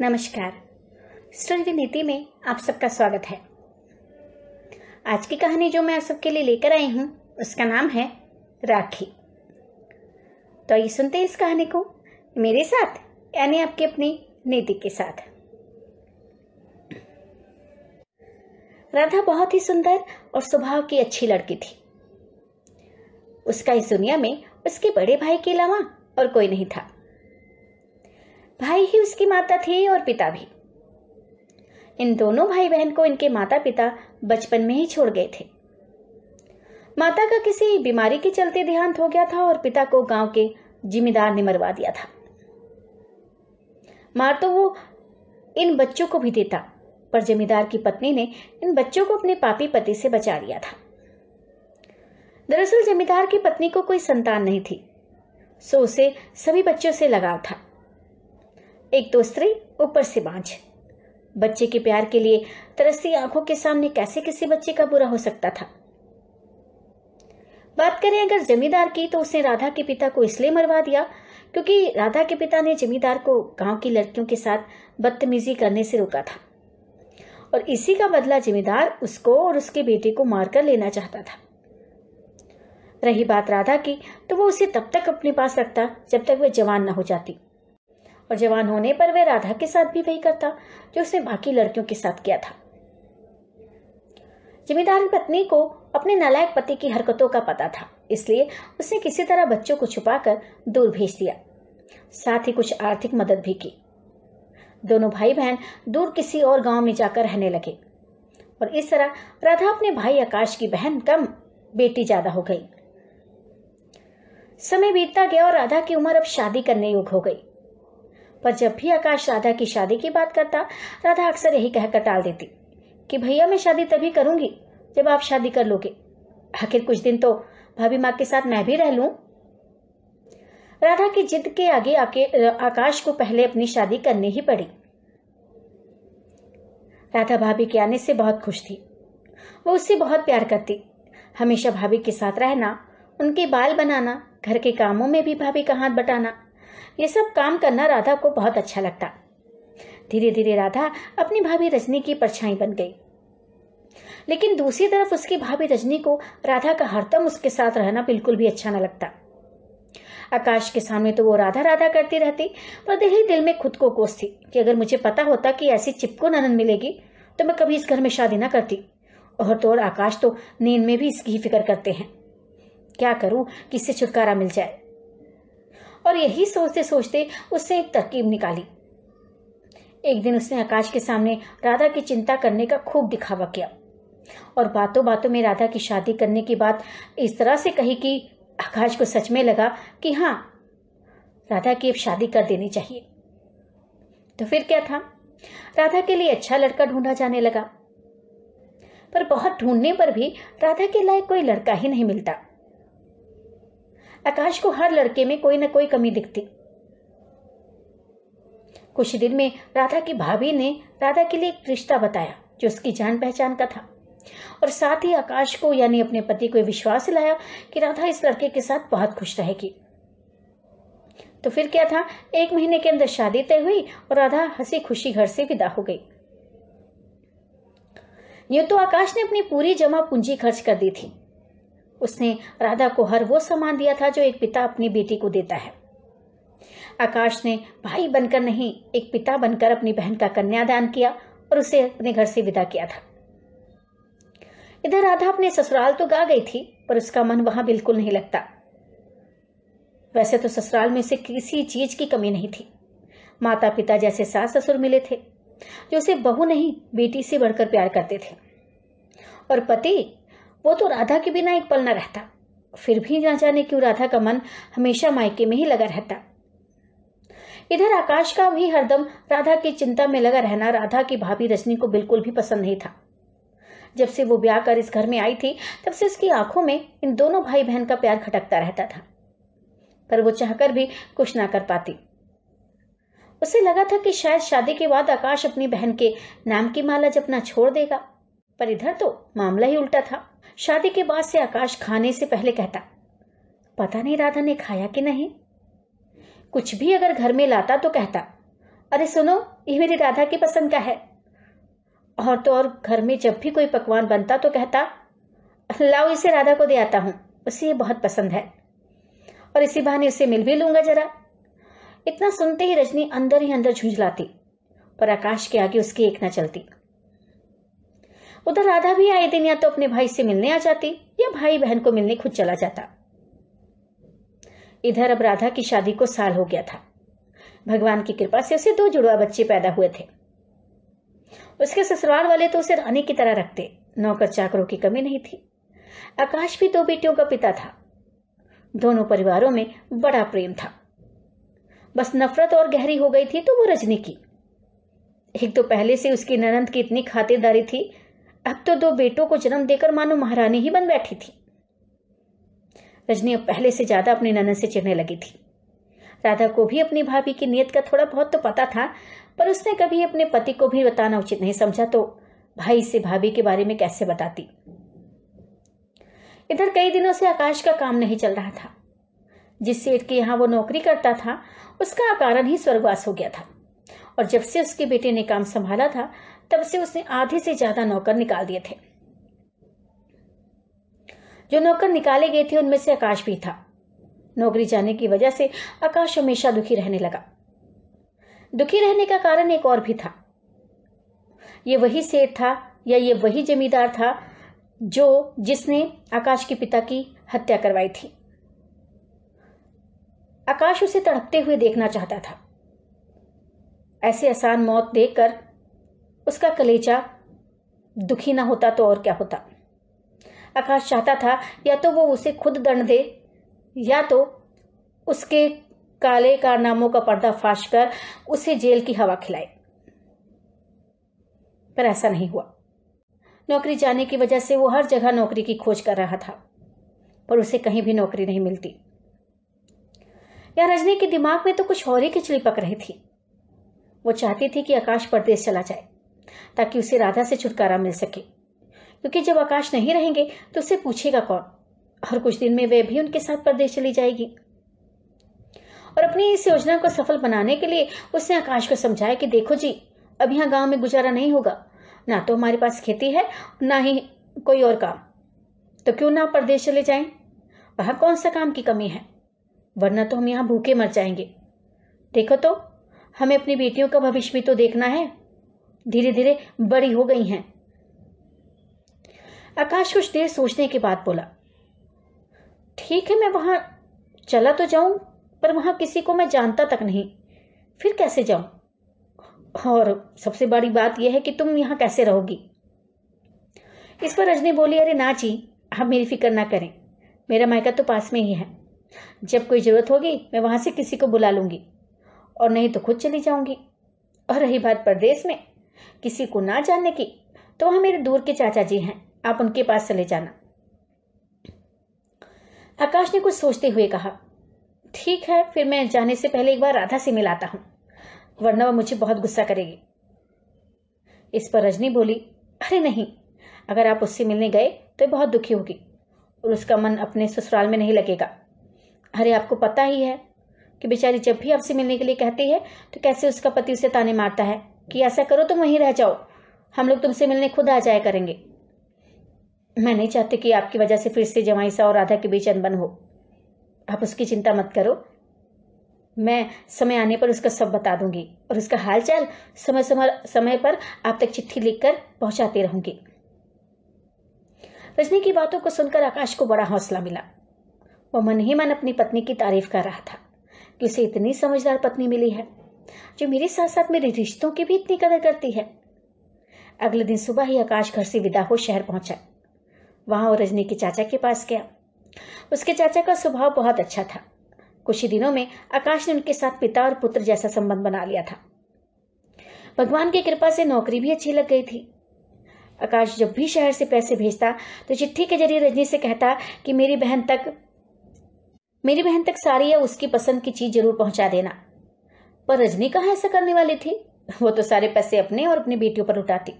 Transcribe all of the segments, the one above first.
नमस्कार सूर्य नीति में आप सबका स्वागत है आज की कहानी जो मैं आप सबके लिए लेकर आई हूं उसका नाम है राखी तो ये सुनते हैं इस कहानी को मेरे साथ यानी आपकी अपनी नीति के साथ राधा बहुत ही सुंदर और स्वभाव की अच्छी लड़की थी उसका इस दुनिया में उसके बड़े भाई के अलावा और कोई नहीं था भाई ही उसकी माता थे और पिता भी इन दोनों भाई बहन को इनके माता पिता बचपन में ही छोड़ गए थे माता का किसी बीमारी के चलते देहांत हो गया था और पिता को गांव के जिम्मेदार ने मरवा दिया था मार तो वो इन बच्चों को भी देता पर जमींदार की पत्नी ने इन बच्चों को अपने पापी पति से बचा लिया था दरअसल जमींदार की पत्नी को कोई संतान नहीं थी सो उसे सभी बच्चों से लगाव था एक तो स्त्री ऊपर से बांझ बच्चे के प्यार के लिए तरसती आंखों के सामने कैसे किसी बच्चे का बुरा हो सकता था बात करें अगर जमींदार की तो उसने राधा के पिता को इसलिए मरवा दिया क्योंकि राधा के पिता ने जमींदार को गांव की लड़कियों के साथ बदतमीजी करने से रोका था और इसी का बदला जमींदार उसको और उसके बेटे को मारकर लेना चाहता था रही बात राधा की तो वो उसे तब तक अपने पास रखता जब तक वह जवान ना हो जाती और जवान होने पर वह राधा के साथ भी वही करता जो उसने बाकी लड़कियों के साथ किया था जिम्मेदार पत्नी को अपने नालायक पति की हरकतों का पता था इसलिए उसने किसी तरह बच्चों को छुपाकर दूर भेज दिया साथ ही कुछ आर्थिक मदद भी की दोनों भाई बहन दूर किसी और गांव में जाकर रहने लगे और इस तरह राधा अपने भाई आकाश की बहन कम बेटी ज्यादा हो गई समय बीतता गया और राधा की उम्र अब शादी करने योग्य हो गई पर जब भी आकाश राधा की शादी की बात करता राधा अक्सर यही कहकर टाल देती कि भैया मैं शादी तभी करूंगी जब आप शादी कर लोगे आखिर कुछ दिन तो भाभी माँ के साथ मैं भी रह लू राधा की जिद के आगे आके आकाश को पहले अपनी शादी करनी ही पड़ी राधा भाभी के आने से बहुत खुश थी वो उससे बहुत प्यार करती हमेशा भाभी के साथ रहना उनके बाल बनाना घर के कामों में भी भाभी का हाथ बटाना ये सब काम करना राधा को बहुत अच्छा लगता धीरे धीरे राधा अपनी भाभी रजनी की परछाई बन गई लेकिन दूसरी तरफ उसकी भाभी रजनी को राधा का हरदम उसके साथ रहना बिल्कुल भी अच्छा न लगता आकाश के सामने तो वो राधा राधा करती रहती पर दिल ही दिल में खुद को कोसती कि अगर मुझे पता होता कि ऐसी चिपको ननन मिलेगी तो मैं कभी इस घर में शादी ना करती और तो और आकाश तो नींद में भी इसकी ही फिक्र करते हैं क्या करूं कि इससे छुटकारा मिल जाए और यही सोचते सोचते उसने एक तरकीब निकाली एक दिन उसने आकाश के सामने राधा की चिंता करने का खूब दिखावा किया और बातों बातों में राधा की शादी करने की बात इस तरह से कही कि आकाश को सच में लगा कि हाँ राधा की अब शादी कर देनी चाहिए तो फिर क्या था राधा के लिए अच्छा लड़का ढूंढा जाने लगा पर बहुत ढूंढने पर भी राधा के लायक कोई लड़का ही नहीं मिलता आकाश को हर लड़के में कोई ना कोई कमी दिखती कुछ दिन में राधा की भाभी ने राधा के लिए एक रिश्ता बताया जो उसकी जान पहचान का था और साथ ही आकाश को यानी अपने पति को विश्वास लाया कि राधा इस लड़के के साथ बहुत खुश रहेगी तो फिर क्या था एक महीने के अंदर शादी तय हुई और राधा हंसी खुशी घर से विदा हो गई यूं तो आकाश ने अपनी पूरी जमा पूंजी खर्च कर दी थी उसने राधा को हर वो सम्मान दिया था जो एक पिता अपनी बेटी को देता है आकाश ने भाई बनकर नहीं एक पिता बनकर अपनी बहन का कन्यादान किया और उसे अपने घर से विदा किया था इधर राधा अपने ससुराल तो गा गई थी पर उसका मन वहां बिल्कुल नहीं लगता वैसे तो ससुराल में उसे किसी चीज की कमी नहीं थी माता पिता जैसे सास ससुर मिले थे जो उसे बहू नहीं बेटी से बढ़कर प्यार करते थे और पति वो तो राधा के बिना एक पल न रहता फिर भी ना जाने क्यों राधा का मन हमेशा मायके में ही लगा रहता इधर आकाश का भी हरदम राधा की चिंता में लगा रहना राधा की भाभी रजनी को बिल्कुल भी पसंद नहीं था जब से वो ब्याह कर इस घर में आई थी तब से उसकी आंखों में इन दोनों भाई बहन का प्यार खटकता रहता था पर वो चाहकर भी कुछ ना कर पाती उसे लगा था कि शायद शादी के बाद आकाश अपनी बहन के नाम की माला जपना छोड़ देगा पर इधर तो मामला ही उल्टा था शादी के बाद से आकाश खाने से पहले कहता पता नहीं राधा ने खाया कि नहीं कुछ भी अगर घर में लाता तो कहता अरे सुनो ये मेरी राधा की पसंद का है और तो और घर में जब भी कोई पकवान बनता तो कहता लाओ इसे राधा को दे आता हूं उसे ये बहुत पसंद है और इसी बहाने उसे मिल भी लूंगा जरा इतना सुनते ही रजनी अंदर ही अंदर झुंझलाती पर आकाश के आगे उसकी एक ना चलती उधर राधा भी आए दिन या तो अपने भाई से मिलने आ जाती या भाई बहन को मिलने खुद चला जाता इधर अब राधा की शादी को साल हो गया था भगवान की कृपा से उसे दो जुड़वा बच्चे पैदा हुए थे उसके ससुराल वाले तो उसे रानी की तरह रखते नौकर चाकरों की कमी नहीं थी आकाश भी दो बेटियों का पिता था दोनों परिवारों में बड़ा प्रेम था बस नफरत और गहरी हो गई थी तो वो रजनी की एक तो पहले से उसकी ननंद की इतनी खातिरदारी थी अब तो दो बेटों को जन्म देकर मानो महारानी ही बन बैठी थी रजनी अब पहले से ज्यादा अपने ननन से चिढ़ने लगी थी राधा को भी अपनी भाभी की नीयत का थोड़ा बहुत तो पता था पर उसने कभी अपने पति को भी बताना उचित नहीं समझा तो भाई से भाभी के बारे में कैसे बताती इधर कई दिनों से आकाश का काम नहीं चल रहा था जिस सेठ के यहां वो नौकरी करता था उसका कारण ही स्वर्गवास हो गया था और जब से उसके बेटे ने काम संभाला था तब से उसने आधे से ज्यादा नौकर निकाल दिए थे जो नौकर निकाले गए थे उनमें से आकाश भी था नौकरी जाने की वजह से आकाश हमेशा दुखी रहने लगा दुखी रहने का कारण एक और भी था ये वही सेठ था या ये वही जमींदार था जो जिसने आकाश के पिता की हत्या करवाई थी आकाश उसे तड़पते हुए देखना चाहता था ऐसे आसान मौत देखकर उसका कलेजा दुखी ना होता तो और क्या होता आकाश चाहता था या तो वो उसे खुद दंड दे या तो उसके काले कारनामों का पर्दाफाश कर उसे जेल की हवा खिलाए पर ऐसा नहीं हुआ नौकरी जाने की वजह से वो हर जगह नौकरी की खोज कर रहा था पर उसे कहीं भी नौकरी नहीं मिलती या रजनी के दिमाग में तो कुछ और ही खिचड़ी पक रही थी वो चाहती थी कि आकाश परदेश चला जाए ताकि उसे राधा से छुटकारा मिल सके क्योंकि जब आकाश नहीं रहेंगे तो उसे पूछेगा कौन हर कुछ दिन में वह भी उनके साथ प्रदेश चली जाएगी और अपनी इस योजना को सफल बनाने के लिए उसने आकाश को समझाया कि देखो जी अब यहां गांव में गुजारा नहीं होगा ना तो हमारे पास खेती है ना ही कोई और काम तो क्यों ना परदेश चले जाए वहां कौन सा काम की कमी है वरना तो हम यहां भूखे मर जाएंगे देखो तो हमें अपनी बेटियों का भविष्य भी तो देखना है धीरे धीरे बड़ी हो गई हैं आकाश कुछ देर सोचने के बाद बोला ठीक है मैं वहां चला तो जाऊं पर वहां किसी को मैं जानता तक नहीं फिर कैसे जाऊं और सबसे बड़ी बात यह है कि तुम यहां कैसे रहोगी इस पर रजनी बोली अरे ना जी आप मेरी फिक्र ना करें मेरा मायका तो पास में ही है जब कोई ज़रूरत होगी मैं वहां से किसी को बुला लूंगी और नहीं तो खुद चली जाऊंगी और रही बात परदेश में किसी को ना जानने की तो वहां मेरे दूर के चाचा जी हैं आप उनके पास चले जाना आकाश ने कुछ सोचते हुए कहा ठीक है फिर मैं जाने से पहले एक बार राधा से मिलाता हूं वरना वह मुझे बहुत गुस्सा करेगी इस पर रजनी बोली अरे नहीं अगर आप उससे मिलने गए तो बहुत दुखी होगी और उसका मन अपने ससुराल में नहीं लगेगा अरे आपको पता ही है कि बेचारी जब भी आपसे मिलने के लिए कहती है तो कैसे उसका पति उसे ताने मारता है कि ऐसा करो तुम वहीं रह जाओ हम लोग तुमसे मिलने खुद आ जाया करेंगे मैं नहीं चाहती कि आपकी वजह से फिर से जवाई और राधा के बीच अनबन हो आप उसकी चिंता मत करो मैं समय आने पर उसका सब बता दूंगी और उसका हालचाल समय समय समय पर आप तक चिट्ठी लिखकर पहुंचाती रहूंगी रजनी की बातों को सुनकर आकाश को बड़ा हौसला मिला वह मन ही मन अपनी पत्नी की तारीफ कर रहा था कि उसे इतनी समझदार पत्नी मिली है जो मेरे साथ साथ मेरे रिश्तों की भी इतनी कदर करती है अगले दिन सुबह ही आकाश घर से विदा हो शहर पहुंचा वहां वो रजनी के चाचा के पास गया उसके चाचा का स्वभाव बहुत अच्छा था कुछ ही दिनों में आकाश ने उनके साथ पिता और पुत्र जैसा संबंध बना लिया था भगवान की कृपा से नौकरी भी अच्छी लग गई थी आकाश जब भी शहर से पैसे भेजता तो चिट्ठी के जरिए रजनी से कहता कि मेरी बहन तक मेरी बहन तक सारी या उसकी पसंद की चीज जरूर पहुंचा देना पर रजनी कहा ऐसा करने वाली थी वो तो सारे पैसे अपने और अपनी बेटियों पर उठाती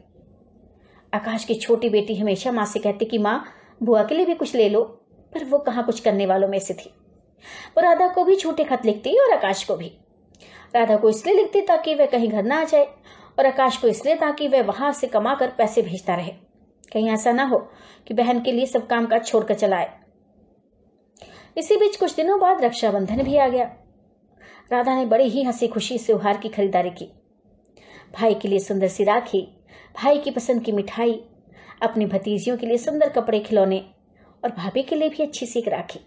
आकाश की छोटी बेटी हमेशा माँ से कहती कि मां बुआ के लिए भी कुछ ले लो पर वो कहा कुछ करने वालों में से थी वो राधा को भी छोटे खत लिखती और आकाश को भी राधा को इसलिए लिखती ताकि वह कहीं घर ना आ जाए और आकाश को इसलिए ताकि वह वहां से कमा कर पैसे भेजता रहे कहीं ऐसा ना हो कि बहन के लिए सब काम का छोड़कर चलाए इसी बीच कुछ दिनों बाद रक्षाबंधन भी आ गया राधा ने बड़ी ही हंसी खुशी से उहार की खरीदारी की भाई के लिए सुंदर सी राखी भाई की पसंद की मिठाई अपने भतीजियों के लिए सुंदर कपड़े खिलौने और भाभी के लिए भी अच्छी सी राखी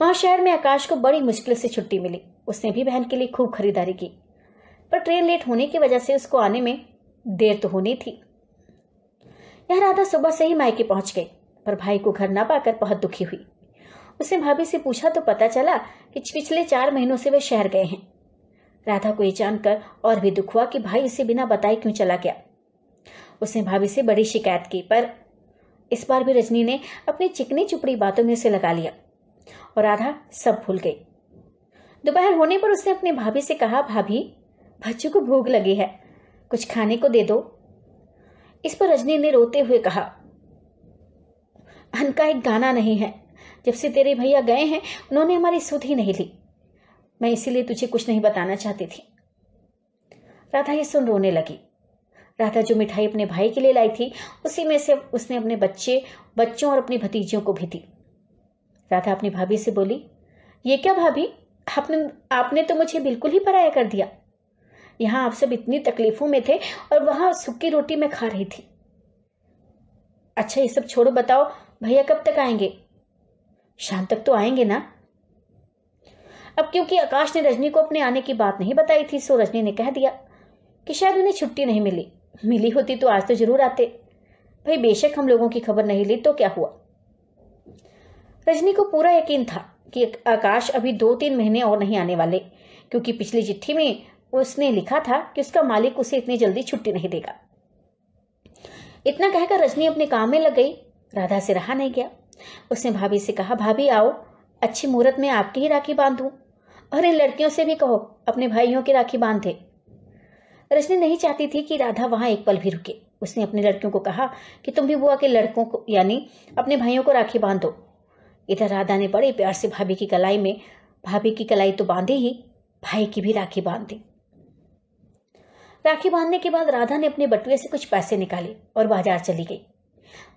वहां शहर में आकाश को बड़ी मुश्किल से छुट्टी मिली उसने भी बहन के लिए खूब खरीदारी की पर ट्रेन लेट होने की वजह से उसको आने में देर तो होनी थी यह राधा सुबह से ही मायके पहुंच गई पर भाई को घर ना पाकर बहुत दुखी हुई उसने भाभी से पूछा तो पता चला कि पिछले चार महीनों से वे शहर गए हैं राधा को यह जानकर और भी दुख हुआ कि भाई उसे बिना बताए क्यों चला गया उसने भाभी से बड़ी शिकायत की पर इस बार भी रजनी ने अपनी चिकनी चुपड़ी बातों में उसे लगा लिया और राधा सब भूल गई दोपहर होने पर उसने अपने भाभी से कहा भाभी बच्चों को भूख लगी है कुछ खाने को दे दो इस पर रजनी ने रोते हुए कहा अनका एक गाना नहीं है जब से तेरे भैया गए हैं उन्होंने हमारी सुध ही नहीं ली मैं इसीलिए तुझे कुछ नहीं बताना चाहती थी राधा ये सुन रोने लगी राधा जो मिठाई अपने भाई के लिए लाई थी उसी में से उसने अपने बच्चे बच्चों और अपनी भतीजियों को भी दी राधा अपनी भाभी से बोली ये क्या भाभी आपने आपने तो मुझे बिल्कुल ही पराया कर दिया यहां आप सब इतनी तकलीफों में थे और वहां सूखी रोटी मैं खा रही थी अच्छा ये सब छोड़ो बताओ भैया कब तक आएंगे शाम तक तो आएंगे ना अब क्योंकि आकाश ने रजनी को अपने आने की बात नहीं बताई थी सो रजनी ने कह दिया कि शायद उन्हें छुट्टी नहीं मिली मिली होती तो आज तो जरूर आते भाई बेशक हम लोगों की खबर नहीं ली तो क्या हुआ रजनी को पूरा यकीन था कि आकाश अभी दो तीन महीने और नहीं आने वाले क्योंकि पिछली चिट्ठी में उसने लिखा था कि उसका मालिक उसे इतनी जल्दी छुट्टी नहीं देगा इतना कहकर रजनी अपने काम में लग गई राधा से रहा नहीं गया उसने भाभी से कहा भाभी आओ अच्छी मुहूर्त में आपकी ही राखी बांधू और इन लड़कियों से भी कहो अपने भाइयों की राखी बांधे रजनी नहीं चाहती थी कि राधा वहां एक पल भी रुके उसने अपने लड़कियों को कहा कि तुम भी बुआ के लड़कों को यानी अपने भाइयों को राखी बांधो इधर राधा ने बड़े प्यार से भाभी की कलाई में भाभी की कलाई तो बांधी ही भाई की भी राखी बांध दी राखी बांधने के बाद राधा ने अपने बटुए से कुछ पैसे निकाले और बाजार चली गई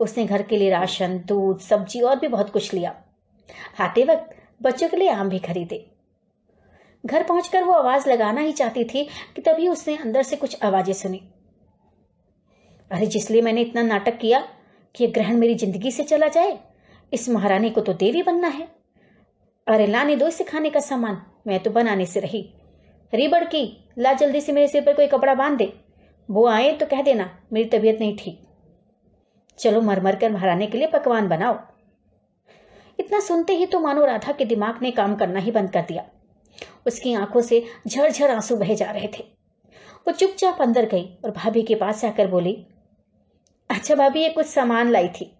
उसने घर के लिए राशन दूध सब्जी और भी बहुत कुछ लिया आते वक्त बच्चों के लिए आम भी खरीदे घर पहुंचकर वो आवाज लगाना ही चाहती थी कि तभी उसने अंदर से कुछ आवाजें सुनी अरे जिसलिए मैंने इतना नाटक किया कि यह ग्रहण मेरी जिंदगी से चला जाए इस महारानी को तो देवी बनना है अरे लाने दो इसे खाने का सामान मैं तो बनाने से रही रिबड़ बड़की ला जल्दी से मेरे सिर पर कोई कपड़ा बांध दे वो आए तो कह देना मेरी तबीयत नहीं ठीक चलो मर मर कर महाराने के लिए पकवान बनाओ इतना सुनते ही तो मानो राधा के दिमाग ने काम करना ही बंद कर दिया उसकी आंखों से झरझर आंसू बहे जा रहे थे वो चुपचाप अंदर गई और भाभी के पास आकर बोली अच्छा भाभी ये कुछ सामान लाई थी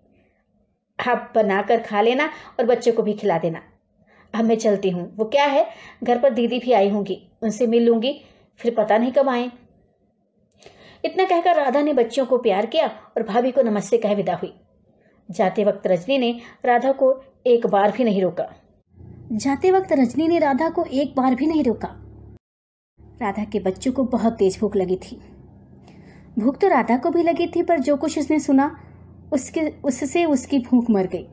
आप बनाकर खा लेना और बच्चों को भी खिला देना अब मैं चलती हूं वो क्या है घर पर दीदी भी आई होंगी उनसे मिल लूंगी फिर पता नहीं कब आए इतना कहकर राधा ने बच्चियों को प्यार किया और भाभी को नमस्ते कह विदा हुई जाते वक्त रजनी ने राधा को एक बार भी नहीं रोका जाते वक्त रजनी ने राधा को एक बार भी नहीं रोका राधा के बच्चों को बहुत तेज भूख लगी थी भूख तो राधा को भी लगी थी पर जो कुछ उसने सुना उसके उससे उसकी भूख मर गई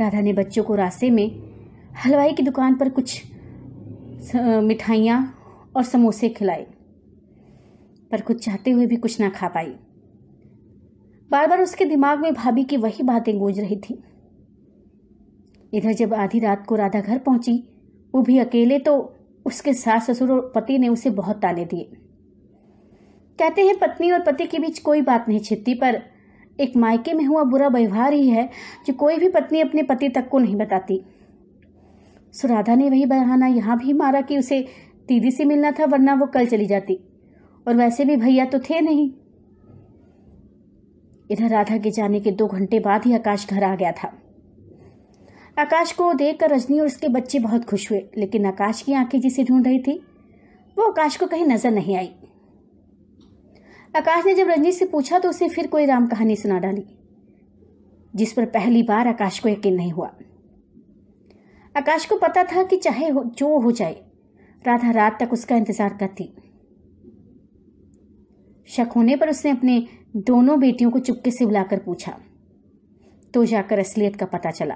राधा ने बच्चों को रास्ते में हलवाई की दुकान पर कुछ मिठाइयाँ और समोसे खिलाए पर कुछ चाहते हुए भी कुछ ना खा पाई बार बार उसके दिमाग में भाभी की वही बातें गूंज रही थी इधर जब आधी रात को राधा घर पहुंची वो भी अकेले तो उसके सास ससुर और पति ने उसे बहुत ताने दिए कहते हैं पत्नी और पति के बीच कोई बात नहीं छिपती पर एक मायके में हुआ बुरा व्यवहार ही है जो कोई भी पत्नी अपने पति तक को नहीं बताती सुराधा ने वही बहाना यहां भी मारा कि उसे दीदी से मिलना था वरना वो कल चली जाती और वैसे भी भैया तो थे नहीं इधर राधा के जाने के दो घंटे बाद ही आकाश घर आ गया था आकाश को देखकर रजनी और उसके बच्चे बहुत खुश हुए लेकिन आकाश की आंखें जिसे ढूंढ रही थी वो आकाश को कहीं नजर नहीं आई आकाश ने जब रजनी से पूछा तो उसे फिर कोई राम कहानी सुना डाली जिस पर पहली बार आकाश को यकीन नहीं हुआ आकाश को पता था कि चाहे हो, जो हो जाए राधा रात तक उसका इंतजार करती शक होने पर उसने अपने दोनों बेटियों को चुपके से बुलाकर पूछा तो जाकर असलियत का पता चला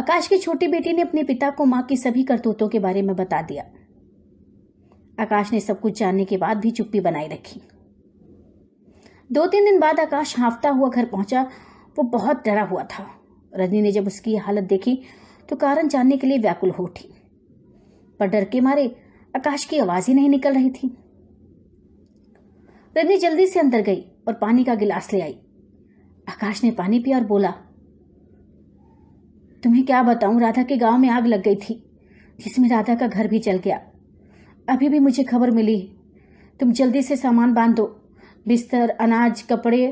आकाश की छोटी बेटी ने अपने पिता को मां की सभी करतूतों के बारे में बता दिया आकाश ने सब कुछ जानने के बाद भी चुप्पी बनाई रखी दो तीन दिन बाद आकाश हाफता हुआ घर पहुंचा वो बहुत डरा हुआ था रजनी ने जब उसकी हालत देखी तो कारण जानने के लिए व्याकुल हो उठी पर डर के मारे आकाश की आवाज़ ही नहीं निकल रही थी रजनी जल्दी से अंदर गई और पानी का गिलास ले आई आकाश ने पानी पिया और बोला तुम्हें क्या बताऊं राधा के गांव में आग लग गई थी जिसमें राधा का घर भी जल गया अभी भी मुझे खबर मिली तुम जल्दी से सामान बांध दो बिस्तर अनाज कपड़े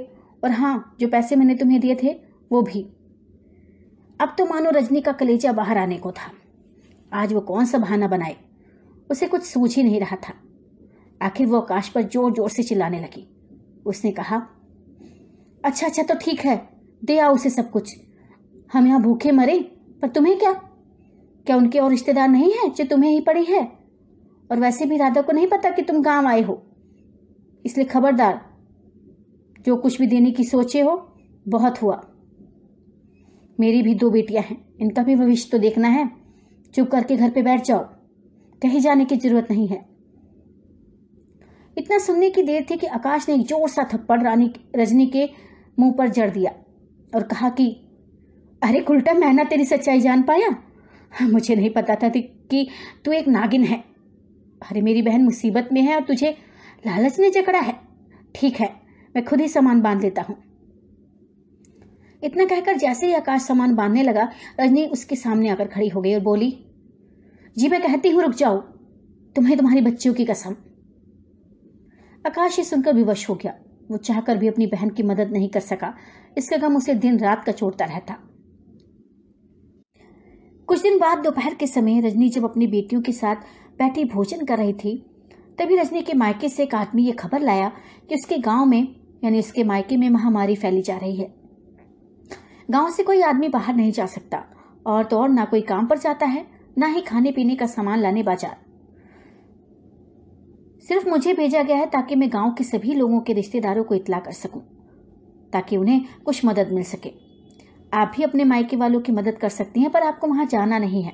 और हाँ जो पैसे मैंने तुम्हें दिए थे वो भी अब तो मानो रजनी का कलेजा बाहर आने को था आज वो कौन सा बहाना बनाए उसे कुछ सूझ ही नहीं रहा था आखिर वो आकाश पर जोर जोर से चिल्लाने लगी उसने कहा अच्छा अच्छा तो ठीक है दे आओ उसे सब कुछ हम यहाँ भूखे मरे पर तुम्हें क्या क्या उनके और रिश्तेदार नहीं हैं जो तुम्हें ही पड़ी है और वैसे भी राधा को नहीं पता कि तुम गांव आए हो इसलिए खबरदार जो कुछ भी देने की सोचे हो बहुत हुआ मेरी भी दो बेटियां हैं इनका भी भविष्य तो देखना है चुप करके घर पे बैठ जाओ कहीं जाने की जरूरत नहीं है इतना सुनने की देर थी कि आकाश ने एक जोर सा थप्पड़ रानी रजनी के मुंह पर जड़ दिया और कहा कि अरे उल्टा मैं ना तेरी सच्चाई जान पाया मुझे नहीं पता था कि तू एक नागिन है अरे मेरी बहन मुसीबत में है और तुझे लालच ने जकड़ा है ठीक है मैं खुद ही सामान बांध लेता हूं इतना कहकर जैसे ही आकाश सामान बांधने लगा रजनी उसके सामने आकर खड़ी हो गई और बोली जी मैं कहती हूं रुक जाओ तुम्हें तुम्हारी बच्चियों की कसम आकाश ये सुनकर विवश हो गया वो चाहकर भी अपनी बहन की मदद नहीं कर सका इसका गम उसे दिन रात का चोड़ता रहता कुछ दिन बाद दोपहर के समय रजनी जब अपनी बेटियों के साथ बैठी भोजन कर रही थी तभी रजनी के मायके से एक आदमी ये खबर लाया कि उसके गांव में यानी उसके मायके में महामारी फैली जा रही है गांव से कोई आदमी बाहर नहीं जा सकता और तो और ना कोई काम पर जाता है ना ही खाने पीने का सामान लाने बाजार सिर्फ मुझे भेजा गया है ताकि मैं गांव के सभी लोगों के रिश्तेदारों को इतला कर सकूं ताकि उन्हें कुछ मदद मिल सके आप भी अपने मायके वालों की मदद कर सकती हैं पर आपको वहां जाना नहीं है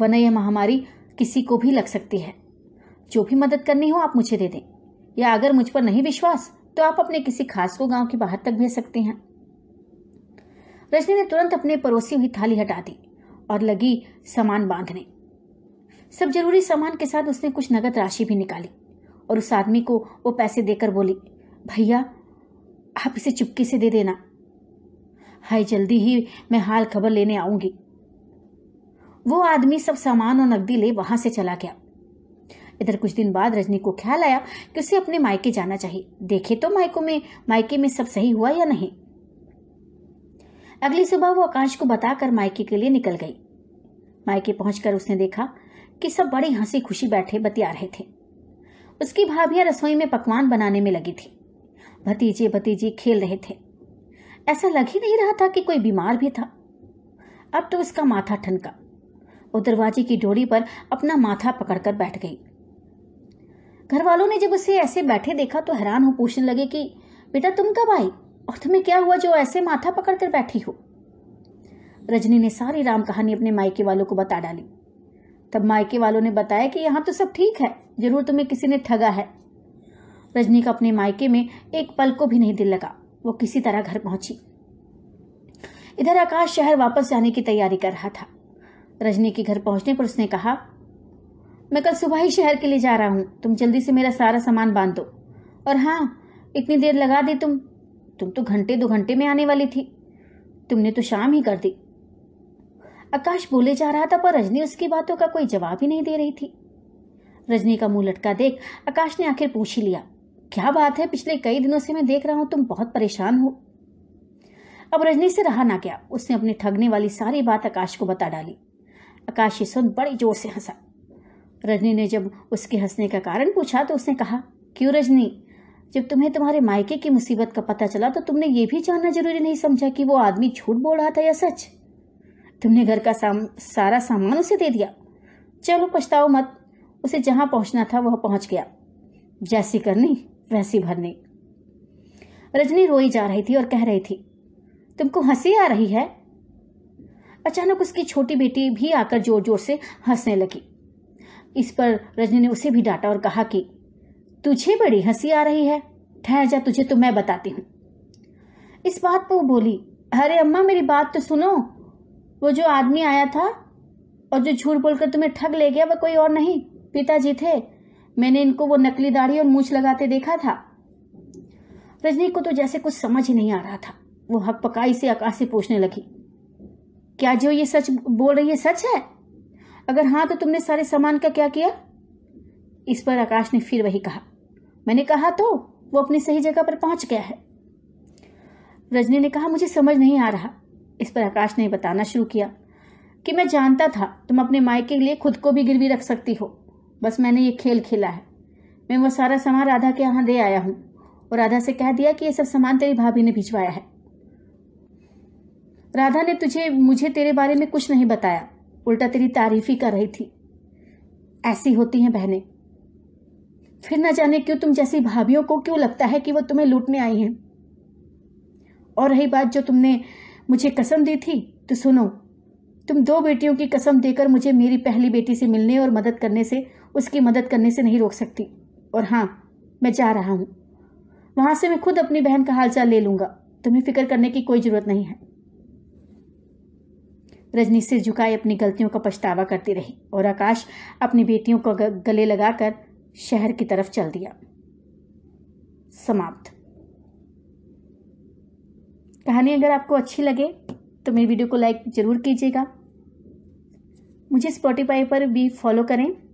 वरना यह महामारी किसी को भी लग सकती है जो भी मदद करनी हो आप मुझे दे दें या अगर मुझ पर नहीं विश्वास तो आप अपने किसी खास को गांव के बाहर तक भेज सकते हैं रजनी ने तुरंत अपने परोसी हुई थाली हटा दी और लगी सामान बांधने सब जरूरी सामान के साथ उसने कुछ नगद राशि भी निकाली और उस आदमी को वो पैसे देकर बोली भैया आप इसे चुपके से दे देना हाय जल्दी ही मैं हाल खबर लेने आऊंगी वो आदमी सब सामान और नकदी ले वहां से चला गया इधर कुछ दिन बाद रजनी को ख्याल आया कि उसे अपने मायके जाना चाहिए देखे तो मायकों में मायके में सब सही हुआ या नहीं अगली सुबह वो आकाश को बताकर मायके के लिए निकल गई मायके पहुंचकर उसने देखा कि सब बड़े हंसी खुशी बैठे बतिया रहे थे उसकी भाभियां रसोई में पकवान बनाने में लगी थी भतीजे भतीजे खेल रहे थे ऐसा लग ही नहीं रहा था कि कोई बीमार भी था अब तो उसका माथा ठनका वो दरवाजे की डोरी पर अपना माथा पकड़कर बैठ गई घर वालों ने जब उसे ऐसे बैठे देखा तो हैरान हो पूछने लगे कि बेटा तुम कब आई और तुम्हें क्या हुआ जो ऐसे माथा पकड़कर बैठी हो रजनी ने सारी राम कहानी अपने मायके वालों को बता डाली तब मायके वालों ने बताया कि यहाँ तो सब ठीक है जरूर तुम्हें किसी ने ठगा है रजनी का अपने मायके में एक पल को भी नहीं दिल लगा वो किसी तरह घर पहुंची इधर आकाश शहर वापस जाने की तैयारी कर रहा था रजनी के घर पहुंचने पर उसने कहा मैं कल सुबह ही शहर के लिए जा रहा हूं तुम जल्दी से मेरा सारा सामान बांध दो और हाँ इतनी देर लगा दी तुम तुम तो घंटे दो घंटे में आने वाली थी तुमने तो शाम ही कर दी आकाश बोले जा रहा था पर रजनी उसकी बातों का कोई जवाब ही नहीं दे रही थी रजनी का मुंह लटका देख आकाश ने आखिर पूछ ही लिया क्या बात है पिछले कई दिनों से मैं देख रहा हूं तुम बहुत परेशान हो अब रजनी से रहा ना गया उसने अपनी ठगने वाली सारी बात आकाश को बता डाली आकाश ये सुन बड़ी जोर से हंसा रजनी ने जब उसके हंसने का कारण पूछा तो उसने कहा क्यों रजनी जब तुम्हें तुम्हारे मायके की मुसीबत का पता चला तो तुमने ये भी जानना जरूरी नहीं समझा कि वो आदमी झूठ बोल रहा था या सच तुमने घर का साम, सारा सामान उसे दे दिया चलो पछताओ मत उसे जहां पहुंचना था वह पहुंच गया जैसी करनी वैसी भरनी रजनी रोई जा रही थी और कह रही थी तुमको हंसी आ रही है अचानक उसकी छोटी बेटी भी आकर जोर जोर से हंसने लगी इस पर रजनी ने उसे भी डांटा और कहा कि तुझे बड़ी हंसी आ रही है ठहर जा तुझे तो मैं बताती हूं इस बात पर वो बोली अरे अम्मा मेरी बात तो सुनो वो जो आदमी आया था और जो झूठ बोलकर तुम्हें ठग ले गया वह कोई और नहीं पिताजी थे मैंने इनको वो नकली दाढ़ी और मूछ लगाते देखा था रजनी को तो जैसे कुछ समझ ही नहीं आ रहा था वो हक पकाई से से पूछने लगी क्या जो ये सच बोल रही है सच है अगर हाँ तो तुमने सारे सामान का क्या किया इस पर आकाश ने फिर वही कहा मैंने कहा तो वो अपनी सही जगह पर पहुंच गया है रजनी ने कहा मुझे समझ नहीं आ रहा इस पर आकाश ने बताना शुरू किया कि मैं जानता था तुम अपने मायके के लिए खुद को भी गिरवी रख सकती हो बस मैंने ये खेल खेला है मैं वो सारा सामान राधा के यहां दे आया हूं और राधा से कह दिया कि यह सब सामान तेरी भाभी ने भिजवाया है राधा ने तुझे मुझे तेरे बारे में कुछ नहीं बताया उल्टा तेरी तारीफ ही कर रही थी ऐसी होती हैं बहनें फिर ना जाने क्यों तुम जैसी भाभियों को क्यों लगता है कि वो तुम्हें लूटने आई हैं और रही बात जो तुमने मुझे कसम दी थी तो सुनो तुम दो बेटियों की कसम देकर मुझे मेरी पहली बेटी से मिलने और मदद करने से उसकी मदद करने से नहीं रोक सकती और हाँ मैं जा रहा हूं वहां से मैं खुद अपनी बहन का हालचाल ले लूंगा तुम्हें फिक्र करने की कोई ज़रूरत नहीं है रजनी सिर झुकाए अपनी गलतियों का पछतावा करती रही और आकाश अपनी बेटियों को गले लगाकर शहर की तरफ चल दिया समाप्त कहानी अगर आपको अच्छी लगे तो मेरी वीडियो को लाइक ज़रूर कीजिएगा मुझे स्पॉटिफाई पर भी फॉलो करें